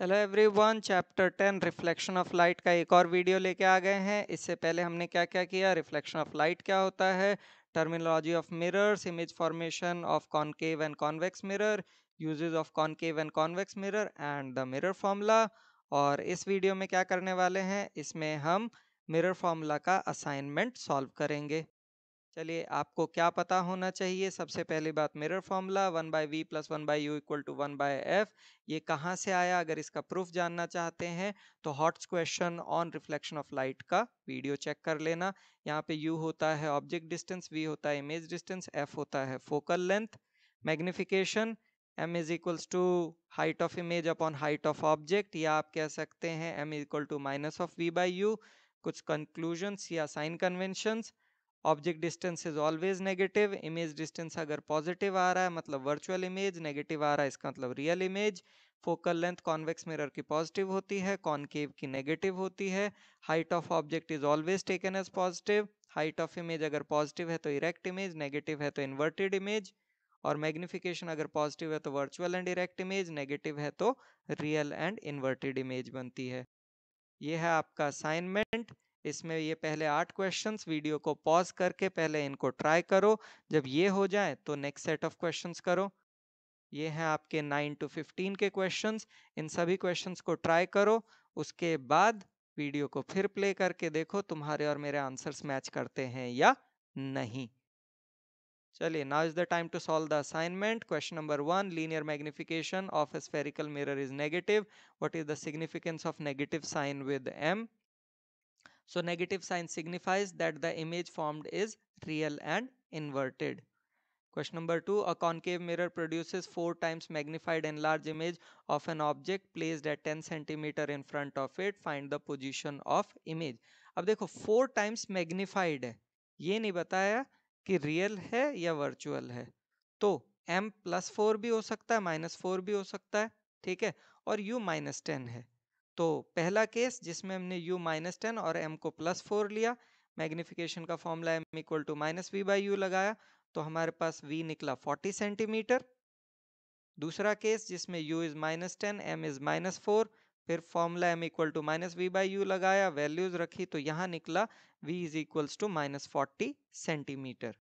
Hello everyone chapter ten reflection of light का एक और वीडियो लेके आ गए हैं इससे पहले हमने क्या क्या किया रिफ्लेक्शन ऑफ लाइट क्या होता है terminology of mirrors image formation of concave and convex mirror usages of concave and convex mirror and the mirror formula और इस वीडियो में क्या करने वाले हैं इसमें हम मिरर फॉर्मूला का असाइनमेंट सॉल्व करेंगे चलिए आपको क्या पता होना चाहिए सबसे पहली बात mirror formula one by we plus one by you equal to one by F ये कहाँ से आया अगर इसका प्रूफ जानना चाहते हैं तो hot question on reflection of light का वीडियो चेक कर लेना यहाँ पे यू होता है ऑब्जेक्ट डिस्टेंस वी होता है इमेज डिस्टेंस एफ होता है focal length magnification M is equals to height of image upon height of object या आप कह सकते हैं M is equal to minus of V by U कुछ कंक्लूजन्स या sign conventions object distance is always negative image distance अगर positive आ रहा है मतलब वर्चुअल इमेज नेगेटिव आ रहा है इसका मतलब real image focal length convex mirror की पॉजिटिव होती है कॉनकेव की नेगेटिव होती है height of object is always taken as positive height of image अगर पॉजिटिव है तो इरेक्ट इमेज नेगेटिव है तो इन्वर्टेड इमेज और मैग्निफिकेशन अगर पॉजिटिव है तो virtual and erect image negative है तो रियल एंड इन्वर्टेड इमेज बनती है ये है आपका असाइनमेंट इसमें ये पहले आठ क्वेश्चंस वीडियो को पॉज करके पहले इनको ट्राई करो जब ये हो जाए तो नेक्स्ट सेट ऑफ क्वेश्चंस करो ये हैं आपके नाइन टू फिफ्टीन के क्वेश्चंस इन सभी क्वेश्चंस को ट्राई करो उसके बाद वीडियो को फिर प्ले करके देखो तुम्हारे और मेरे आंसर्स मैच करते हैं या नहीं चलिए now is the time to solve the assignment question number one linear magnification of a spherical mirror is negative what is the significance of negative sign with M So negative sign signifies that the image formed is real and inverted. Question number 2 a concave mirror produces four times magnified enlarged image of an object placed at 10 cm in front of it find the position of image. ab dekho four times magnified hai ye nahi bataya ki real hai ya virtual hai to m plus 4 bhi ho sakta hai minus 4 bhi ho sakta hai theek hai aur u minus 10 hai तो पहला case जिसमें हमने u minus ten और m को plus four लिया magnification का formula m equal to minus we by U लगाया तो हमारे पास v निकला 40 सेंटीमीटर दूसरा केस जिसमें u is minus ten M is minus four फिर formula M equal to minus we by U लगाया वैल्यूज रखी तो यहाँ निकला v is equals to minus forty centimetre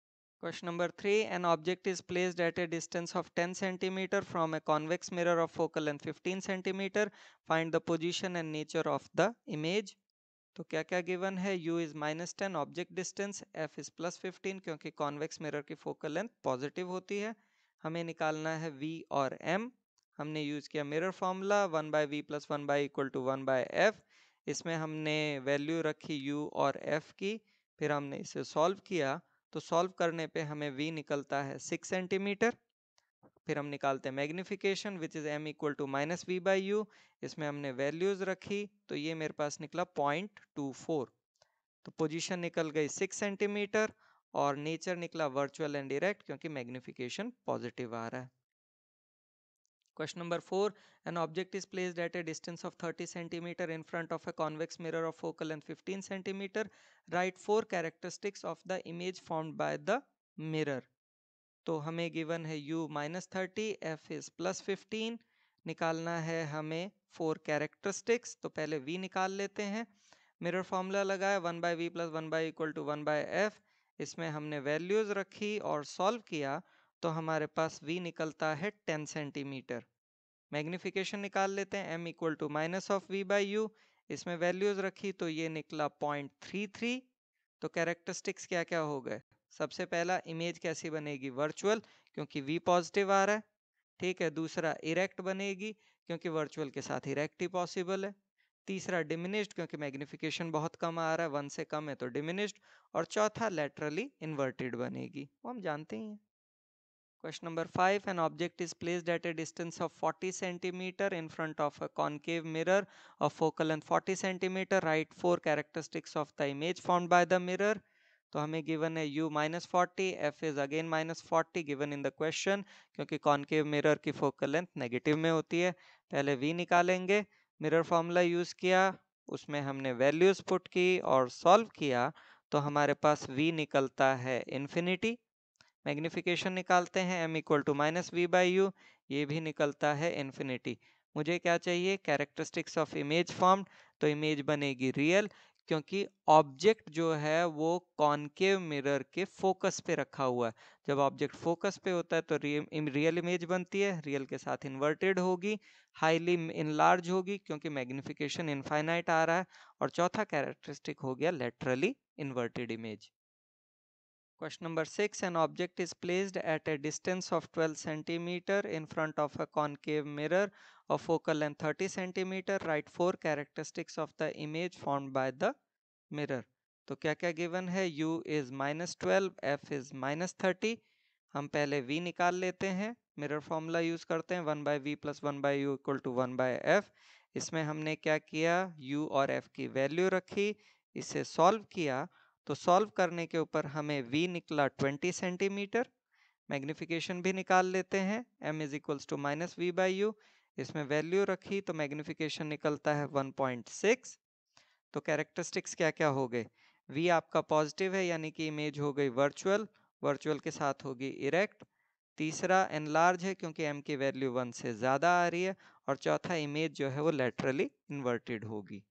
Question number 3. An object is placed at a distance of 10 centimeter from a convex mirror of focal length 15 centimeter. Find the position and nature of the image. तो क्या क्या given है u is minus ten object distance f is plus fifteen क्योंकि convex mirror की focal length positive होती है हमें निकालना है v और m हमने यूज किया mirror formula one by we plus one by equal to one by F इसमें हमने वैल्यू रखी u और f की फिर हमने इसे सॉल्व किया तो सॉल्व करने पे हमें वी निकलता है सिक्स सेंटीमीटर फिर हम निकालते हैं magnification which is M equal to minus we by you इसमें हमने वैल्यूज़ रखी तो ये मेरे पास निकला पॉइंट टू फोर तो पोजिशन निकल गई सिक्स सेंटीमीटर और नेचर निकला वर्चुअल एंड डायरेक्ट क्योंकि मैग्निफिकेशन पॉजिटिव आ रहा है Question number 4. An object is placed at a distance of 30 centimeter in front of a convex mirror of focal length 15 centimeter. Write 4 characteristics of the image formed by the mirror. तो हमें given है u minus thirty F is plus fifteen निकालना है हमें four characteristics तो पहले v निकाल लेते हैं मिरर फॉर्मूला लगाया one by we plus one by equal to one by F इसमें हमने वैल्यूज रखी और सॉल्व किया तो हमारे पास v निकलता है टेन सेंटीमीटर मैग्निफिकेशन निकाल लेते हैं M equal to minus of V by you इसमें वैल्यूज रखी तो ये निकला पॉइंट थ्री थ्री तो कैरेक्टरिस्टिक्स क्या क्या हो गए सबसे पहला इमेज कैसी बनेगी वर्चुअल क्योंकि वी पॉजिटिव आ रहा है ठीक है दूसरा इरेक्ट बनेगी क्योंकि वर्चुअल के साथ इरेक्ट ही पॉसिबल है तीसरा डिमिनिश्ड क्योंकि मैग्निफिकेशन बहुत कम आ रहा है वन से कम है तो डिमिनिश्ड और चौथा लेटरली इन्वर्टेड बनेगी वो हम जानते ही हैं Question number 5 An object is placed at a distance of 40 centimeter in front of a concave mirror of focal length 40 centimeter. Write 4 characteristics of the image formed by the mirror. तो हमें given है u minus forty F is again minus forty given in the question क्योंकि concave mirror की focal length negative में होती है पहले v निकालेंगे मिरर फॉर्मूला यूज किया उसमें हमने वैल्यूज पुट की और सॉल्व किया तो हमारे पास v निकलता है इन्फिनिटी मैग्निफिकेशन निकालते हैं M equal to minus we by U ये भी निकलता है इन्फिनिटी मुझे क्या चाहिए कैरेक्टरिस्टिक्स ऑफ इमेज फॉर्म्ड तो इमेज बनेगी रियल क्योंकि ऑब्जेक्ट जो है वो कॉनकेव मिरर के फोकस पे रखा हुआ है जब ऑब्जेक्ट फोकस पे होता है तो रियल इमेज बनती है रियल के साथ इन्वर्टेड होगी हाईली इनलार्ज होगी क्योंकि मैग्निफिकेशन इनफाइनाइट आ रहा है और चौथा कैरेक्टरिस्टिक हो गया laterally inverted image Question number 6. An object is placed at a distance of 12 centimeter in front of a concave mirror of focal length 30 centimeter. Write four characteristics of the image formed by the mirror. तो क्या क्या given है u is minus twelve F is minus thirty हम पहले v निकाल लेते हैं mirror formula use करते हैं one by we plus one by you equal to one by F इसमें हमने क्या किया u और f की वैल्यू रखी इसे सॉल्व किया तो सॉल्व करने के ऊपर हमें v निकला 20 सेंटीमीटर मैग्निफिकेशन भी निकाल लेते हैं m is equals to minus we by you इसमें वैल्यू रखी तो मैग्निफिकेशन निकलता है 1.6 तो कैरेक्टरिस्टिक्स क्या क्या हो गए v आपका पॉजिटिव है यानी कि इमेज हो गई वर्चुअल वर्चुअल के साथ होगी इरेक्ट तीसरा एनलार्ज है क्योंकि एम की वैल्यू वन से ज़्यादा आ रही है और चौथा इमेज जो है वो लेटरली इन्वर्टेड होगी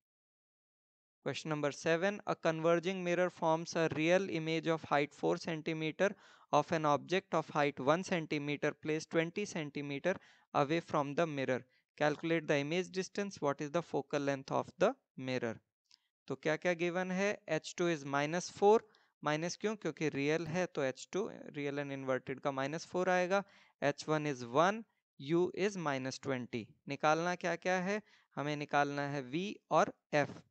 question number seven a converging mirror forms a real image of height four centimetre of an object of height one centimetre place twenty centimetre away from the mirror calculate the image distance what is the focal length of the mirror तो क्या क्या given है H two is minus four minus क्यों क्योंकि real है तो H two real and inverted का minus four आएगा H one is one U is minus twenty निकालना क्या क्या है हमें निकालना है वी और एफ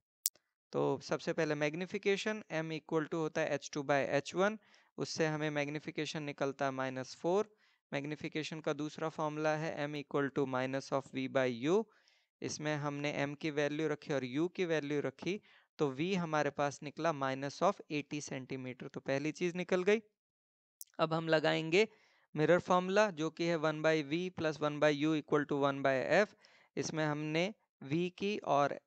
तो सबसे पहले मैग्निफिकेशन m इक्वल टू होता है H two by H one उससे हमें मैग्नीफिकेशन निकलता है माइनस फोर मैग्निफिकेशन का दूसरा फॉर्मूला है m equal to minus of V by you इसमें हमने m की वैल्यू रखी और u की वैल्यू रखी तो v हमारे पास निकला माइनस ऑफ एटी सेंटीमीटर तो पहली चीज़ निकल गई अब हम लगाएंगे मिरर फॉर्मूला जो कि है one by we plus one by you equal to one by F इसमें हमने v की और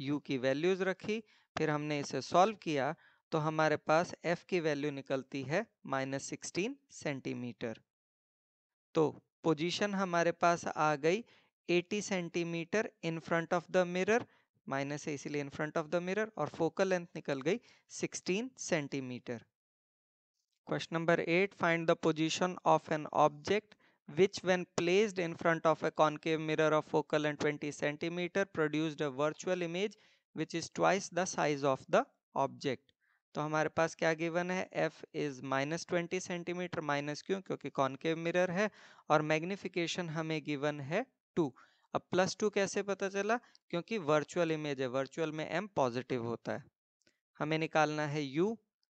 u की वैल्यूज़ रखी फिर हमने इसे सॉल्व किया तो हमारे पास f की वैल्यू निकलती है माइनस सिक्सटीन सेंटीमीटर तो पोजीशन हमारे पास आ गई 80 centimetre in front of the mirror minus है इसीलिए in front of the mirror और फोकल लेंथ निकल गई 16 centimetre question number eight find the position of an object which when placed in front of a concave mirror of focal length 20 cm produced a virtual image which is twice the size of the object तो हमारे पास क्या given है f is minus twenty centimetre minus क्यों क्योंकि concave mirror है और magnification हमें given है टू अब प्लस टू कैसे पता चला क्योंकि वर्चुअल इमेज है वर्चुअल में m पॉजिटिव होता है हमें निकालना है u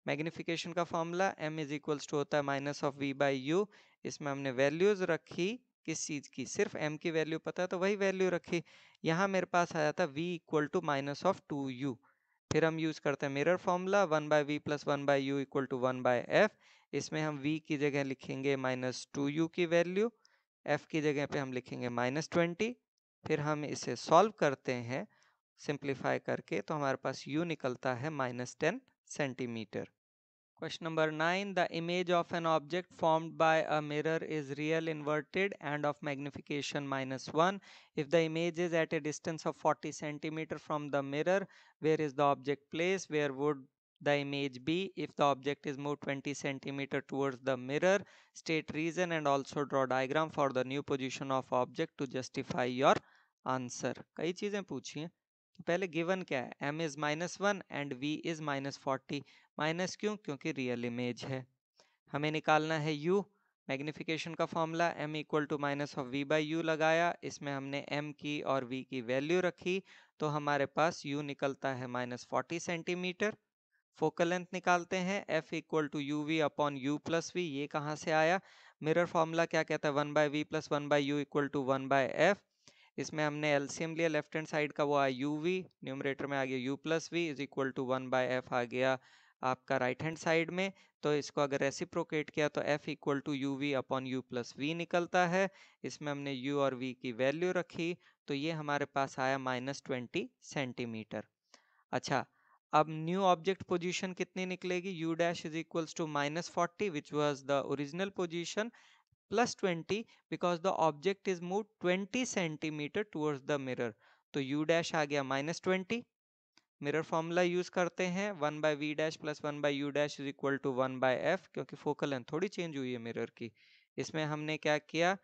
मैग्निफिकेशन का formula m is equals to होता है minus of V by you इसमें हमने वैल्यूज़ रखी किस चीज़ की सिर्फ m की वैल्यू पता है तो वही वैल्यू रखी यहाँ मेरे पास आया था v equal to minus of two U फिर हम यूज़ करते हैं mirror formula one by we plus one by you equal to one by F इसमें हम v की जगह लिखेंगे माइनस टू यू की वैल्यू f की जगह पे हम लिखेंगे माइनस ट्वेंटी फिर हम इसे सॉल्व करते हैं सिंप्लीफाई करके तो हमारे पास u निकलता है minus ten centimetre Question number 9. The image of an object formed by a mirror is real inverted and of magnification minus 1. If the image is at a distance of 40 centimeter from the mirror, where is the object placed? Where would the image be if the object is moved 20 centimeter towards the mirror? State reason and also draw diagram for the new position of object to justify your answer. कई चीज़ें पूछी पहले given क्या है M is minus one and V is minus forty minus क्यों क्योंकि real image है हमें निकालना है यू मैग्निफिकेशन का formula m equal to minus of V by U लगाया इसमें हमने m की और v की वैल्यू रखी तो हमारे पास u निकलता है minus forty centimetre focal length निकालते हैं f equal to you we upon you plus V ये कहाँ से आया मिरर फॉर्मूला क्या कहता है one by we plus one by you equal to one by F इसमें हमने एल्सियम लिया लेफ्ट हैंड साइड का वो आया यू वी न्यूमरेटर में आ गया U plus V is equal to one by F आ गया आपका राइट हैंड साइड में तो इसको अगर रेसिप्रोकेट किया तो F equal to you we upon you plus V निकलता है इसमें हमने यू और वी की वैल्यू रखी तो ये हमारे पास आया माइनस ट्वेंटी सेंटीमीटर अच्छा अब न्यू ऑब्जेक्ट पोजीशन कितनी निकलेगी U dash is equals to minus forty which was the original position plus twenty because the object is move twenty centimetre towards the mirror तो यू डैश आ गया minus twenty mirror formula use करते हैं one by V dash plus one by U dash is equal to one by F क्योंकि focal length थोड़ी change हुई है mirror की इसमें हमने क्या किया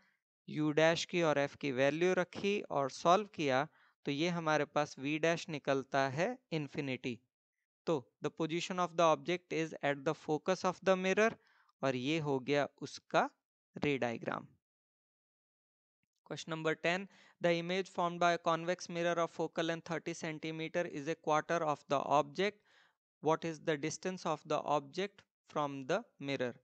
यू डैश की और एफ की वैल्यू रखी और सॉल्व किया तो ये हमारे पास वी डैश निकलता है इन्फिनिटी तो the position of the object is at the focus of the mirror और ये हो गया उसका ray diagram. Question number 10. The image formed by a convex mirror of focal length 30 centimeter is a quarter of the object. What is the distance of the object from the mirror?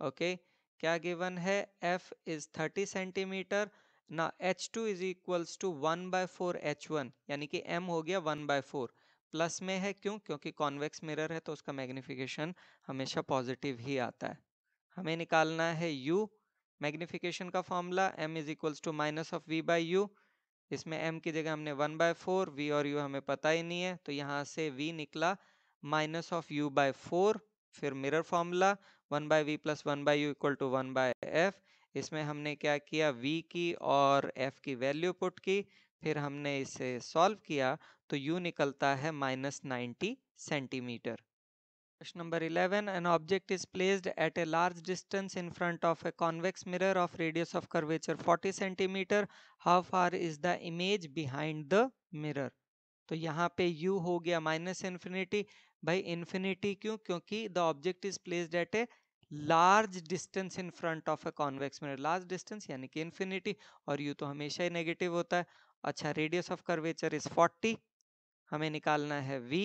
Okay. क्या given है F is 30 centimeter. ना H2 two is equals to one by four H one यानी कि M हो गया one by four plus में है क्यों क्योंकि कॉन्वेक्स मिरर है तो उसका मैग्निफिकेशन हमेशा पॉजिटिव ही आता है हमें निकालना है U मैग्निफिकेशन का formula M is equals to minus of V by you इसमें एम की जगह हमने वन बाय फोर वी और यू हमें पता ही नहीं है तो यहाँ से वी निकला minus of U by four फिर mirror formula one by we plus one by you equal to one by F इसमें हमने क्या किया वी की और एफ की वैल्यू पुट की फिर हमने इसे सॉल्व किया तो यू निकलता है minus ninety centimetre Question number 11. An object is placed at a large distance in front of a convex mirror of radius of curvature 40 centimeter. How far is the image behind the mirror? तो यहाँ पे u हो गया minus infinity भाई infinity क्यों क्योंकि the object is placed at a large distance in front of a convex mirror large distance यानी कि इन्फिनिटी और u तो हमेशा ही नेगेटिव होता है अच्छा रेडियस ऑफ कर्वेचर इज 40 हमें निकालना है v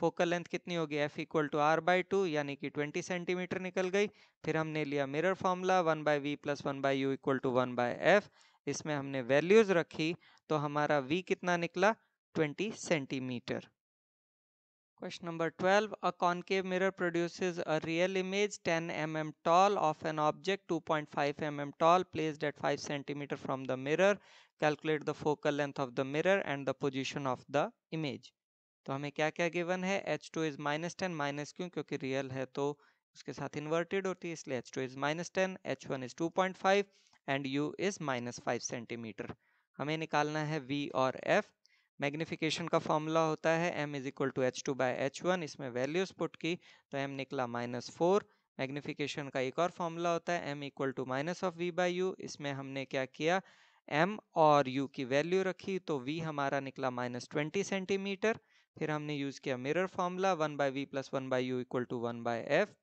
फोकल लेंथ कितनी होगी F equal to R by two यानी कि ट्वेंटी सेंटीमीटर निकल गई फिर हमने लिया mirror formula 1 by we plus one by you equal to one by F इसमें हमने वैल्यूज रखी तो हमारा वी कितना निकला twenty centimetre question number twelve a concave mirror produces a real image ten M M tall of an object two point five M M tall place at five centimetre from the mirror calculate the focal length of the mirror and the position of the image तो हमें क्या क्या given है H two is minus ten minus क्यों क्योंकि real है तो उसके साथ इन्वर्टेड होती है इसलिए H two is minus ten H one is two point five and U is minus five centimetre हमें निकालना है वी और एफ मैग्निफिकेशन का फॉर्मूला होता है M is equal to H two by H one इसमें वैल्यूज पुट की तो एम निकला माइनस फोर मैग्निफिकेशन का एक और फॉर्मूला होता है M equal to minus of V by you इसमें हमने क्या किया एम और यू की वैल्यू रखी तो वी हमारा निकला माइनस ट्वेंटी सेंटीमीटर फिर हमने यूज़ किया mirror formula one by we plus one by you equal to one by F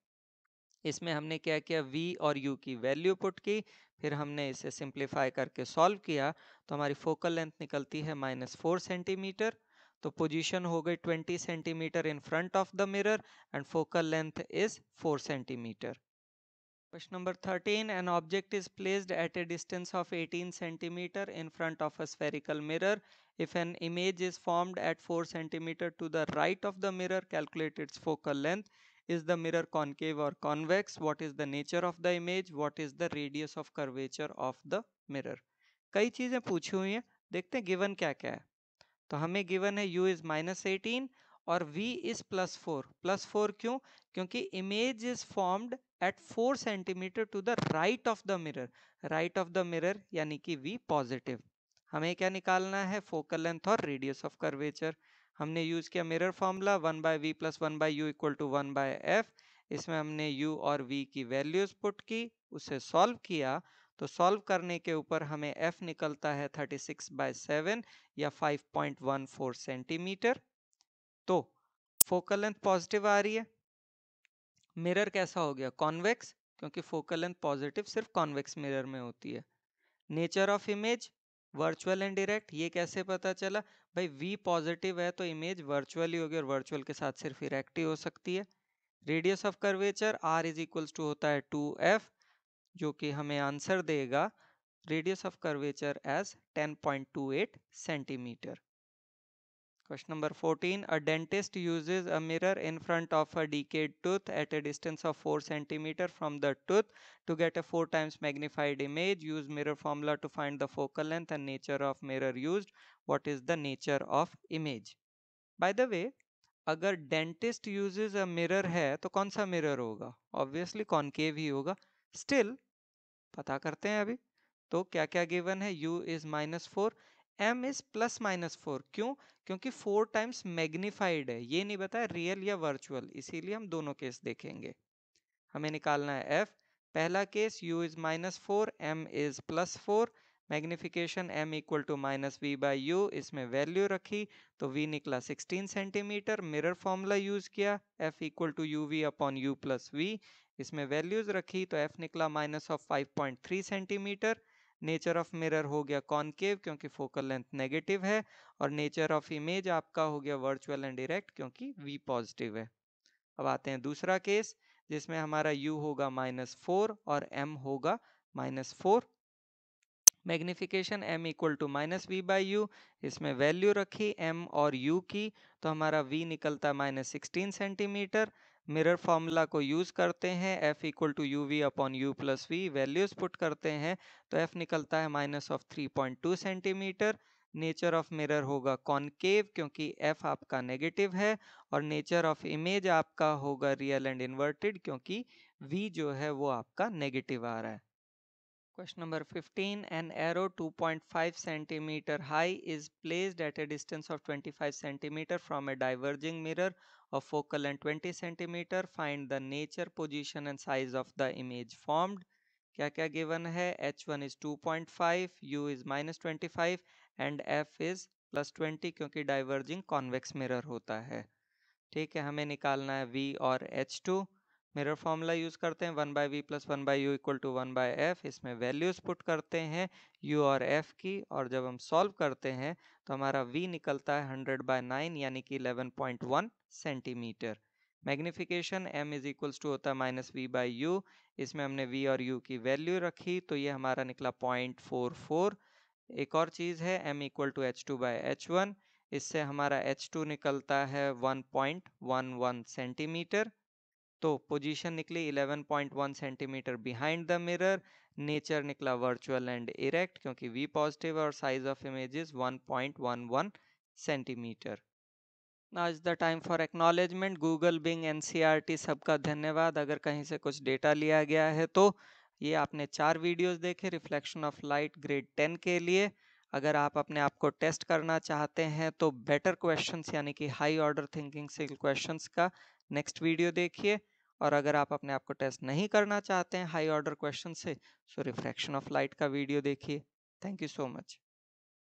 इसमें हमने क्या किया v और u की वैल्यू पुट की फिर हमने इसे सिंप्लीफाई करके सॉल्व किया तो हमारी फोकल लेंथ निकलती है माइनस फोर सेंटीमीटर तो पोजीशन हो गई twenty centimetre in front of the mirror and focal length is four centimetre question number thirteen an object is placed at a distance of eighteen centimetre in front of a spherical mirror if an image is formed at four centimetre to the right of the mirror calculate its focal length is the mirror concave और convex what is the nature of the image what is the radius of curvature of the mirror कई चीजें पूछी हुई हैं देखते हैं given क्या क्या है तो हमें गिवन है यू इज माइनस एटीन और v is plus four plus four क्यों क्योंकि image is formed at four centimetre to the right of the mirror right of the mirror यानी कि वी पॉजिटिव हमें क्या निकालना है फोकल लेंथ और रेडियस ऑफ कर्वेचर हमने यूज किया mirror formula one by we plus one by you equal to one by F इसमें हमने यू और वी की वैल्यूज पुट की उसे सॉल्व किया तो सॉल्व करने के ऊपर हमें एफ निकलता है थर्टी सिक्स बाय सेवन या five point one four centimetre तो फोकल लेंथ पॉजिटिव आ रही है मिरर कैसा हो गया कॉन्वेक्स क्योंकि फोकल लेंथ पॉजिटिव सिर्फ कॉन्वेक्स मिरर में होती है nature of image virtual and direct ये कैसे पता चला भाई वी पॉजिटिव है तो इमेज वर्चुअल ही होगी और वर्चुअल के साथ सिर्फ इरेक्ट ही हो सकती है radius of curvature R is equals to होता है टू एफ जो कि हमें आंसर देगा radius of curvature as 10.28 centimeter Question number 14. A dentist uses a mirror in front of a decayed tooth at a distance of 4 centimeter from the tooth to get a 4 times magnified image. Use mirror formula to find the focal length and nature of mirror used. What is the nature of image? By the way, अगर dentist uses a mirror है तो कौन सा mirror होगा obviously concave ही होगा still पता करते हैं अभी तो क्या क्या गिवन है u is minus four m is plus minus four क्यों क्योंकि फोर टाइम्स मैग्निफाइड है ये नहीं बताया रियल या वर्चुअल इसीलिए हम दोनों केस देखेंगे हमें निकालना है एफ पहला case u is minus four m is plus four magnification m equal to minus we by you इसमें वैल्यू रखी तो वी निकला 16 सेंटीमीटर मिरर फॉर्मूला यूज किया f equal to you we upon you plus v इसमें values रखी तो f निकला minus of 5.3 centimeter nature of mirror हो गया कॉनकेव क्योंकि फोकल लेंथ नेगेटिव है और नेचर ऑफ इमेज आपका हो गया वर्चुअल एंड डायरेक्ट क्योंकि वी पॉजिटिव है अब आते हैं दूसरा केस जिसमें हमारा यू होगा माइनस फोर और एम होगा minus four magnification m equal to minus we by you इसमें वैल्यू रखी एम और यू की तो हमारा वी निकलता है minus sixteen centimeter mirror formula को यूज़ करते हैं f equal to you we upon you plus v values put करते हैं तो एफ निकलता है minus of three point two centimeter nature of mirror होगा कॉनकेव क्योंकि एफ आपका नेगेटिव है और नेचर ऑफ इमेज आपका होगा रियल एंड इन्वर्टेड क्योंकि वी जो है वो आपका नेगेटिव आ रहा है Question number 15. An arrow 2.5 centimeter high is placed at a distance of 25 centimeter from a diverging mirror of focal length 20 centimeter. Find the nature, position and size of the image formed. क्या क्या given है h one is two point five u is minus twenty five and f is plus twenty क्योंकि diverging convex mirror होता है ठीक है हमें निकालना है वी और h two mirror formula use करते हैं one by we plus one by you equal to one by F इसमें वैल्यूज़ पुट करते हैं यू और एफ की और जब हम सॉल्व करते हैं तो हमारा वी निकलता है हंड्रेड बाई नाइन यानी कि eleven point one centimeter magnification M is equals to होता है माइनस वी बाई यू इसमें हमने वी और यू की वैल्यू रखी तो ये हमारा निकला पॉइंट फोर फोर एक और चीज़ है M equal to H two by H one इससे हमारा एच टू निकलता है one point one one centimeter तो पोजीशन निकली 11.1 centimeter behind the mirror nature निकला वर्चुअल एंड इरेक्ट क्योंकि वी पॉजिटिव और साइज ऑफ इमेजेस 1.11 सेंटीमीटर ना is the time for acknowledgement. Google Bing and सबका धन्यवाद अगर कहीं से कुछ डेटा लिया गया है तो ये आपने चार वीडियोस देखे reflection of light grade ten के लिए अगर आप अपने आप को टेस्ट करना चाहते हैं तो बेटर क्वेश्चंस यानी कि हाई ऑर्डर थिंकिंग से क्वेश्चंस का नेक्स्ट वीडियो देखिए और अगर आप अपने आप को टेस्ट नहीं करना चाहते हैं हाई ऑर्डर क्वेश्चन से सो तो रिफ्रैक्शन ऑफ लाइट का वीडियो देखिए थैंक यू सो मच